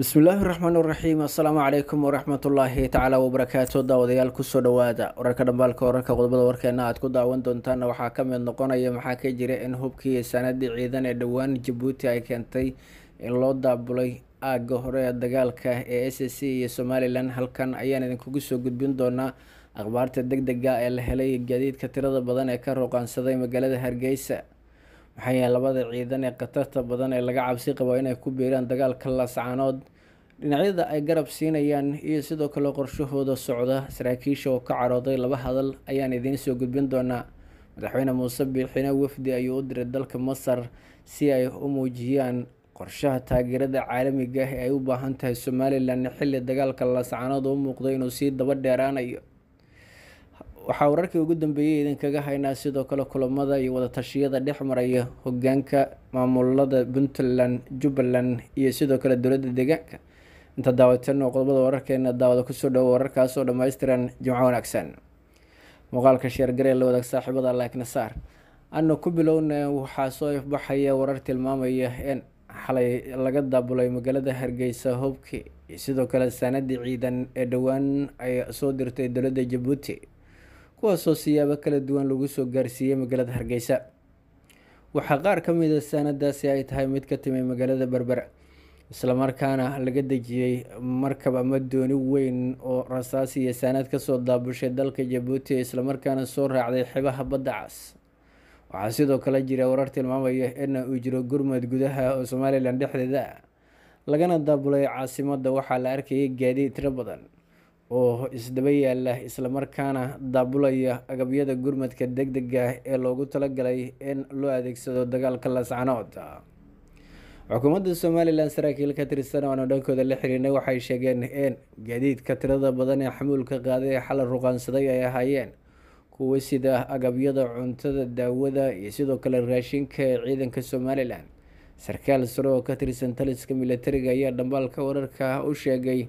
bismillaahi raxmaan raxiim assalaamu calaykum waraxmatullaahi tacaala wabarakaatu daawadayaal kusoo dhawaada wararka dhambaalka wararka qodobada warkeena aad ku daawan doontaana waxaa ka mid noqonaya maxaa ka jira in hubkii sanadii ciidan ee dhowaan jabuuti ay keentay in loo daabulay aaga hore ee dagaalka ee s c iyo somalilan halkan ayaan idinkugu soo gudbin doonaa akhbaarta deg dega ee la helay gaadiidka tirada badan ee ka ruuqaansaday magaalada hargeysa maxaa yahay labada ciidan ee khatarta badan ee laga cabsi qabo inay ku biiraan dagaalka lascanood dhinacyada ay garab siinayaan iyo sidoo kale qorshahooda socda saraakiisha oo ka carooday laba hadal ayaan idiin soo gudbin doonaa madaxweyne muuse biixina wafdi ayuu u diray dalka masar si ay u muujiyaan qorshaha taageerada caalamiga ah ee ay u baahan tahay somalilan xilli dagaalka laascanood u muuqda inuu sii daba dheeraanayo waxaa wararkii ugu dambeeyey idinkaga haynaa sidoo kale kulamada iyo wadatashiyada dhex maraya hogaanka maamulada puntland jubbaland iyo sidoo kale dowladda deegaanka inta daawatanoo qodobada wararkeena daawada kusoo dhowo wararkaasoo dhammaystiran jimco wanaagsan muuqaalka sheergaree la wadaag saaxiibada laakiin saar ku bilowna waxaa soo baxaya warar tilmaamaya in xalay laga daabulay magaalada hargeysa hobki iyo sidoo kale saanadii ciidan ee dhowaan ay soo dirtay dowladda jabuuti kuwaasoo siyaabo kala duwan lagu soo gaarsiiyey magaalada hargeysa waxaa qaar ka mida ah saanadaasi ay tahay mid ka timi magaalada berbera islamarkaana laga dejiyey markab ama dooni weyn oo rasaas iyo saanaad kasoo daabushay dalka jabuuti islamarkaana soo raacday xibaha badda cas waxaa sidoo kale jira warar tilmaamaya ina uu jiro gurmad gudaha oo somalilan dhexdeeda lagana daabulay caasimadda waxaa la arkayay gaadiid tiro badan oo isdaba yaala islamarkaana daabulaya agabyada gurmadka deg deg ah ee loogu talagalay in loo adeegsado dagaalka lascanood xukuumadda somalilan saraakiil ka tirsan oan dhankooda la xiriirnay waxay sheegeen in gaadiidka tirada badan ee xamuulka qaaday ee xalal ruqaansaday ay ahaayeen kuwo sida agabyada cuntada daawada iyo sidoo kale raashinka ee ciidanka somalilan sarkaal sare oo ka tirsan taliska milatariga ayaa dhambaalka wararka u sheegay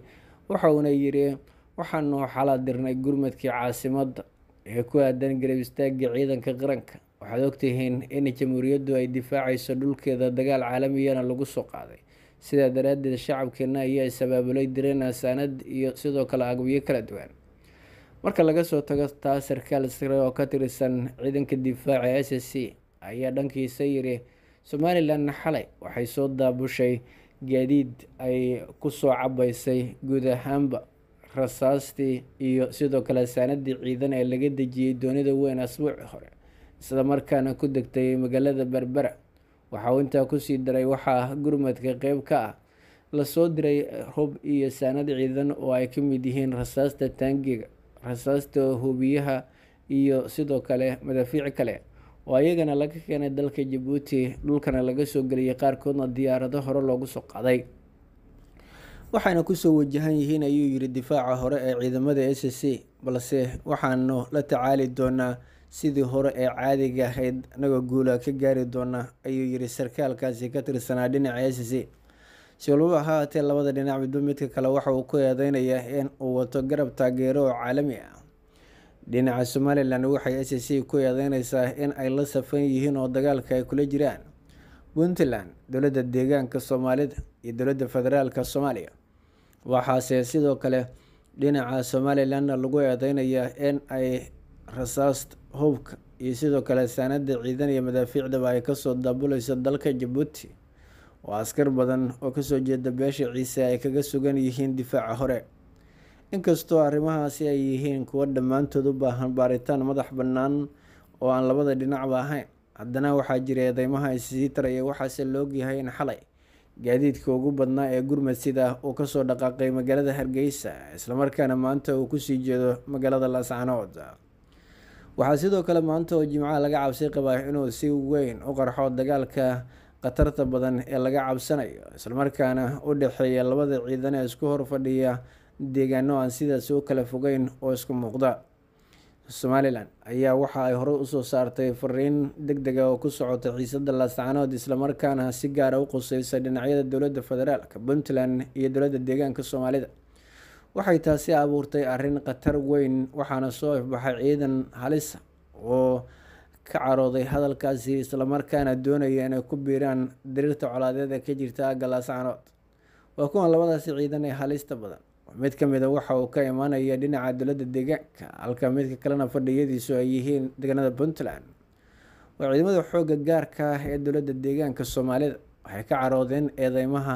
waxa uuna yiri waxaanu xalaa dirnay gurmadkii caasimadda ee ku aadan garab istaagii ciidanka qaranka waxaad ogtihiin in jamhuuriyaddu ay difaacayso dhulkeeda dagaal caalamiyana lagu soo qaaday sidaa daraaddeed shacabkeenna ayaa isabaabulay direna asaanad iyo sidoo kale agbiyo kala duwan marka laga soo tago taa sarkaal sare oo ka tirsan ciidanka difaaca s s c ayaa dhankiisa yiri somalilan xalay waxay soo daabushay gaadiid ay kusoo cabaysay guud ahaanba rasaastii iyo sidoo kale asaanadii ciidan ee laga dejiyey doonida weyn asbuucii hore isla markaana ku degtay magaalada berbera waxa uu intaa kusii daray waxaa gurmadka qeyb ka ah lasoo diray hub iyo saanad ciidan oo ay ka mid yihiin rasaasta taangiga rasaasta hubiyaha iyo sidoo kale madaafiic kale oo iyagana laga keenay dalka jabuuti dhulkana laga soo geliyay qaarkoodna diyaarado hore loogu soo qaaday waxayna kusoo wajahan yihiin ayuu yiri difaaca hore ee ciidamada s c balse waxaanu la tacaali doonaa sidii hore ee caadiga ahayd anagoo guula ka gaari doona ayuu yiri sarkaalkaasi ka tirsanaa dhinaca s c si walbaba ahaatee labada dhinac midba midka kale waxa uu ku eedeynayaa in uu wato garab taageero oo caalami ah dhinaca somalilan waxay s c ku eedeynaysaa in ay la safan yihiin oo dagaalka ay kula jiraan puntland dowladda deegaanka soomaalida iyo dowladda federaalka soomaaliya waxaase sidoo kale dhinaca somalilanna lagu eedeynayaa in ay rasaasta hubka iyo sidoo kale saanada ciidan iyo madaafiicdaba ay kasoo daabulayso dalka jabuuti oo askar badan oo kasoo jeeda beesha ciise ay kaga sugan yihiin difaaca hore inkastoo arrimahaasi ay yihiin kuwo dhammaantood u baahan baaritaan madax bannaan oo aan labada dhinacba ahayn haddana waxaa jira eedeymaha issii taraya waxaase loogyahay in xalay gaadiidka ugu badnaa ee gurmad sida ah uu kasoo dhaqaaqay magaalada hargeysa islamarkaana maanta uu kusii jeedo magaalada laascanood waxaa sidoo kale maanta oo jimcaha laga cabsay qabaa inuu si weyn u qarxo dagaalka khatarta badan ee laga cabsanayo islamarkaana u dhexeeya labada ciidan ee isku horfadhiya deegaano aan sidaasi u kala fogeyn oo isku muuqda somalilan ayaa waxa ay horey usoo saartay fariin deg dega ah oo ku socota xiisada laascanood islamarkaana si gaara ah u quseysa dhinacyada dowladda federaalka puntland iyo dowladda deegaanka soomaalida waxay taasi abuurtay arin khatar weyn waxaana soo ifbaxay ciidan halis oo ka carooday hadalkaasi islamarkaana doonaya inay ku biiraan diriirta colaadeed ka jirta galaascanood waa kuwan labadaasi ciidan ee halista badan mid ka mida ah waxa uu ka imaanaya dhinaca dowladda deegaanka halka midka kalena fadhiyadiisu ay yihiin deganada puntland waa ciidamada xoogga gaarka ah ee dowladda deegaanka soomaalida waxay ka caroodeen eedeymaha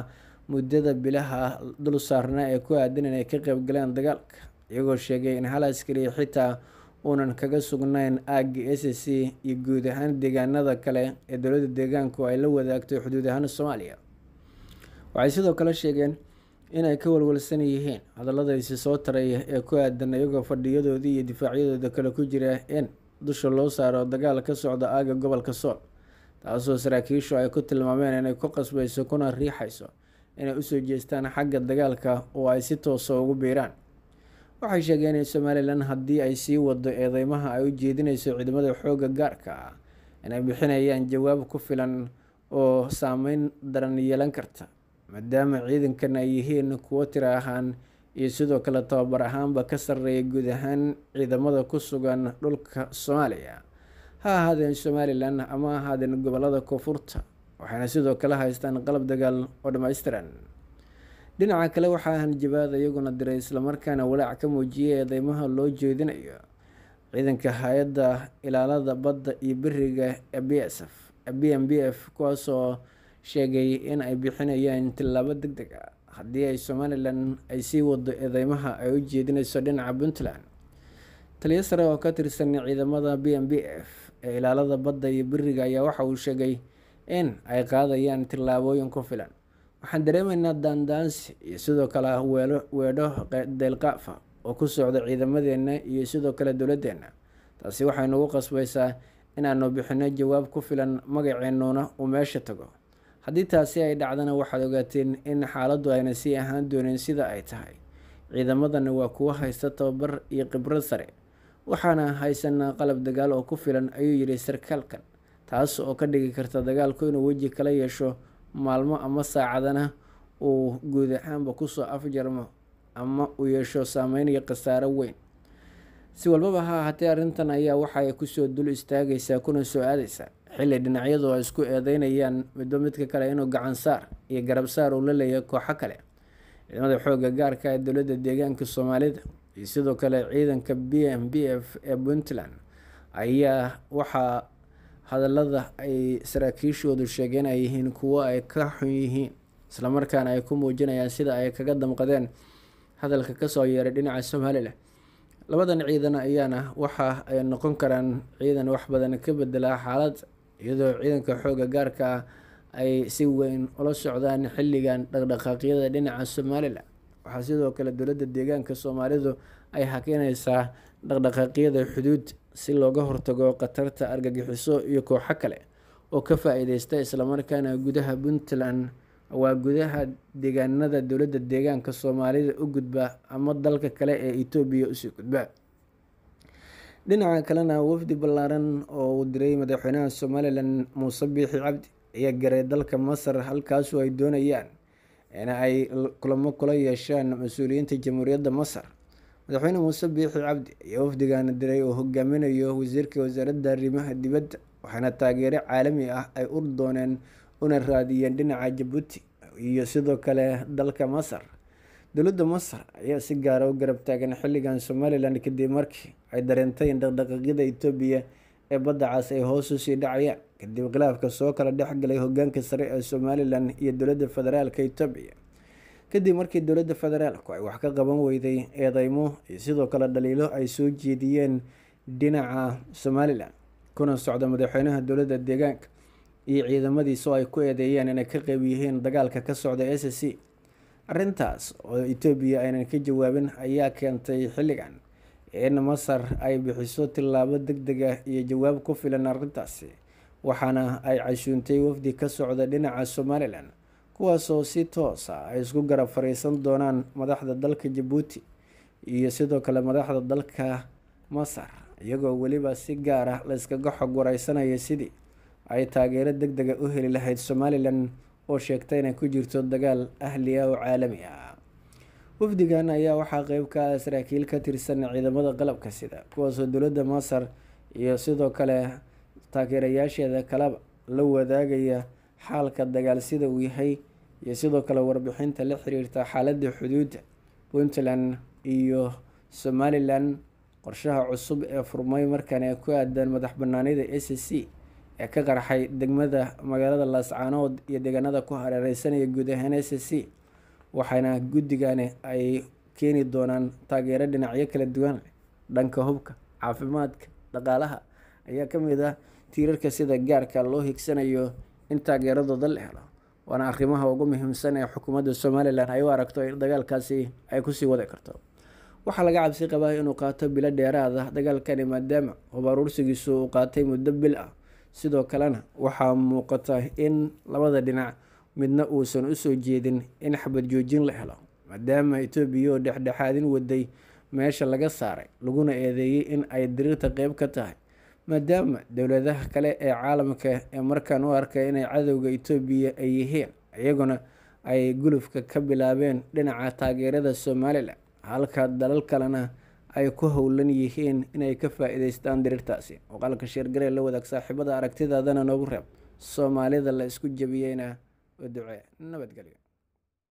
muddada bilaha dul saarnaa ee ku aadan inay ka qayb galeen dagaalka iyagoo sheegay in hal askariya xitaa uunan kaga sugnayn aagga s c iyo guud ahaan deegaanada kale ee dowladda deegaanku ay la wadaagto xuduud ahaan soomaaliya waxay sidoo kale sheegeen inay ka walwalsan yihiin hadalladaisi soo taray ee ku aadan iyagoo fadhiyadoodii iyo difaacyadooda kale ku jira in dusha loo saaro dagaal ka socda aaga gobolka sool taasoo saraakiishu ay ku tilmaameen inay ku qasbayso kuna riixayso inay usoo jeestaan xagga dagaalka oo ay si toosa ah ugu biiraan waxay sheegeen in somalilan haddii ay sii wado eedeymaha ay u jeedinayso ciidamada xoogga gaarka ah inay bixinayaan jawaab ku filan oo saameyn daran yeelan karta maadaama ciidankan ay yihiin kuwo tiro ahaan iyo sidoo kale tababar ahaanba ka sarreeya guud ahaan ciidamada ku sugan dhulka soomaaliya ha ahaadeen somalilan ama ahaadeen gobollada koonfurta waxayna sidoo kale haystaan qalab dagaal oo dhammaystiran dhinaca kale waxaa hanjabaada iyaguna diray islamarkaana walaac ka muujiyay eedeymaha loo jeedinayo ciidanka hay-adda ilaalada badda iyo beriga ee b s f ee b m b f kuwaasoo sheegay in ay bixinayaan tillaabo deg deg ah haddii ay somalilan ay sii wado eedeymaha ay u jeedinayso dhinaca puntland taliyo sare oo ka tirsan ciidamada b m b f ee ilaalada badda iyo beriga ayaa waxa uu sheegay in ay qaadayaan tillaabooyin ku filan waxaan dareemaynaa daandaansi iyo sidoo kale ah weedho deelqaafa oo ku socda ciidamadeenna iyo sidoo kale dowladeenna taasi waxay nagu qasbaysaa inaanu bixino jawaab ku filan magaceennuna uu meesha tago haddii taasi ay dhacdana waxaad ogaateen in xaaladdu ayna sii ahaan doonin sida ay tahay ciidamadana waa kuwa haysta tababar iyo khibrad sare waxaana haysanaa qalab dagaal oo ku filan ayuu yidhi sarkaalkan taas oo ka dhigi karta dagaalku inuu weji kala yeesho maalmo ama saacadana uu guud ahaanba kusoo afjarmo ama uu yeesho saameyn iyo khasaaro weyn si walbaba ha ahaatee arrintan ayaa waxa kusoo dul istaagaysaa kuna soo aadaysaa xilli dhinacyadu ay isku eedeynayaan midba midka kale inuu gacansaar iyo garabsaar uu la kooxo kale ciidamada xoogga gaarka ah ee dowladda deegaanka soomaalida iyo sidoo kale ciidanka b m b f ee puntland ayaa waxaa hadallada ay saraakiishoodu sheegeen ay yihiin kuwo ay ka xun yihiin islamarkaana ay ku muujinayaan sida ay kaga damqadeen hadalka kasoo yeeray dhinaca somalilan labadan ciidan ayaana waxa ay noqon karaan ciidan wax badan ka bedelaa xaalad iyadoo ciidanka xooga gaarka ah ay si weyn ula socdaan xilligan dhaqdhaqaaqyada dhinaca somalilan waxaa sidoo kale dowladda deegaanka soomaalidu ay hakineysaa dhaqdhaqaaqyada xuduud si looga hortago khatarta argagixiso iyo kooxo kale oo ka faa-iideysta islamarkaana gudaha puntland waa gudaha deegaanada dowladda deegaanka soomaalida u gudba ama dalka kale ee etoobiya usii gudba dhinaca kalena wafdi ballaaran oo uu diray madaxweynaha somalilan muuse biixi cabdi ayaa garay dalka masar halkaasu ay doonayaan in ay kulamo kula yeeshaan mas-uuliyiinta jamhuuriyadda masar madaxweyne muuse biixi cabdi ayaa wafdigaana diray oo hogaaminayo wasiirka wasaaradda arrimaha dibadda waxaana taageere caalami ah ay u dooneen una raadiyeen dhinaca jabuuti iyo sidoo kale dalka masar dowladda masar ayaa si gaara ah u garab taagan xilligan somalilan kadib markii ay dareentay in dhaqdhaqaaqyada itoobiya ee baddacaas ay hoos sii dhacayaan kadib khilaafka soo kala dhexgalay hogaanka sare ee somalilan iyo dowladda federaalka itoobiya kadib markii dowladda federaalku ay wax ka qaban weyday eedeymo iyo sidoo kale dhaliilo ay soo jeediyeen dhinaca somalilan kuna socda madaxweynaha dowladda deegaanka iyo ciidamadiisoo ay ku eedeeyeen inay ka qeyb yihiin dagaalka ka socda s c arrintaas oo etoobiya aynan ka jawaabin ayaa keentay xilligan in masar ay bixiso tillaabo deg deg ah iyo jawaab ku filan arrintaasi waxaana ay cashuuntay wafdi ka socda dhinaca somalilan kuwaasoo si toosa ah ay isku garab fariisan doonaan madaxda dalka jabuuti iyo sidoo kale madaxda dalka masar iyagoo weliba si gaar ah layskaga xog wareysanaya sidii ay taageero deg dega u heli lahayd somalilan oo sheegtay inay ku jirto dagaal ahliya oo caalami ah wafdigan ayaa waxaa qeyb ka ah saraakiil ka tirsan ciidamada qalabka sida kuwaasoo dowladda masar iyo sidoo kale taageerayaasheeda kalaba la wadaagaya xaalka dagaal sida uu yahay iyo sidoo kale warbixinta la xiriirta xaaladda xuduudda puntland iyo somalilan qorshaha cusub ee furmay markan ay ku aadan madax banaanida s c c ee ka qarxay degmada magaalada laascaanood iyo deegaanada ku hareereysanaya guud ahaan s c c waxaana guddigani ay keeni doonaan taageero dhinacyo kala duwan dhanka hubka caafimaadka dhaqaalaha ayaa kamid ah tiirarka sida gaarka loo higsanayo in taageeradooda la helo waana arrimaha ugu muhiimsan ee xukuumadda somalilan ay u aragto in dagaalkaasi ay kusii wadi karto waxaa laga cabsi qabaa inuu qaato bilo dheeraada dagaalkani maadaama hobaruursigiisu uu qaatay muddo bil ah sidoo kalena waxaa muuqata in labada dhinac midna uusan usoo jeedin in xabad joojin la helo maadaama etoobiya oo dhexdhexaadin waday meesha laga saaray laguna eedeeyey in ay diriirta qeyb ka tahay maadaama dowladaha kale ee caalamka ee markaan u arkay inay cadowga etoobiya ay yihiin iyaguna ay gulufka ka bilaabeen dhinaca taageerada somalilan halka dalal kalena ay ku howlan yihiin inay ka faa-iideystaan diriirtaasi muuqaalka sheergaree la wadaag saaxiibada aragtidaadana noogu reeb soomaalida la isku jabiyeyna oo ducee nabadgelyo